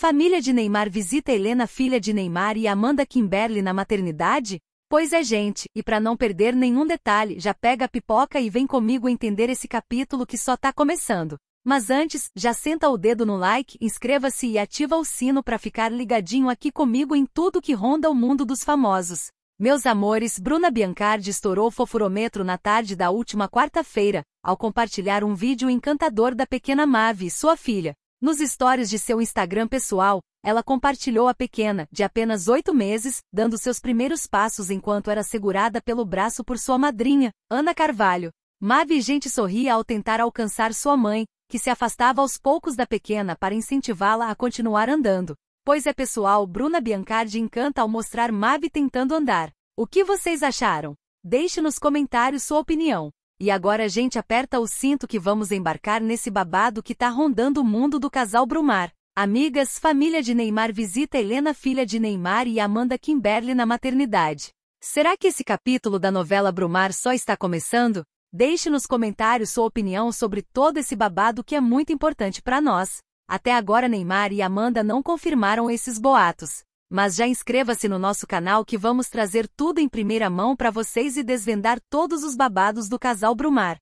Família de Neymar visita Helena, filha de Neymar e Amanda Kimberly na maternidade? Pois é, gente, e para não perder nenhum detalhe, já pega a pipoca e vem comigo entender esse capítulo que só tá começando. Mas antes, já senta o dedo no like, inscreva-se e ativa o sino para ficar ligadinho aqui comigo em tudo que ronda o mundo dos famosos. Meus amores, Bruna Biancardi estourou o fofurômetro na tarde da última quarta-feira, ao compartilhar um vídeo encantador da pequena Mavi, sua filha, nos stories de seu Instagram pessoal, ela compartilhou a pequena, de apenas oito meses, dando seus primeiros passos enquanto era segurada pelo braço por sua madrinha, Ana Carvalho. Mavi gente sorria ao tentar alcançar sua mãe, que se afastava aos poucos da pequena para incentivá-la a continuar andando. Pois é pessoal, Bruna Biancardi encanta ao mostrar Mavi tentando andar. O que vocês acharam? Deixe nos comentários sua opinião. E agora a gente aperta o cinto que vamos embarcar nesse babado que tá rondando o mundo do casal Brumar. Amigas, família de Neymar visita Helena, filha de Neymar e Amanda Kimberly na maternidade. Será que esse capítulo da novela Brumar só está começando? Deixe nos comentários sua opinião sobre todo esse babado que é muito importante para nós. Até agora Neymar e Amanda não confirmaram esses boatos, mas já inscreva-se no nosso canal que vamos trazer tudo em primeira mão para vocês e desvendar todos os babados do casal Brumar.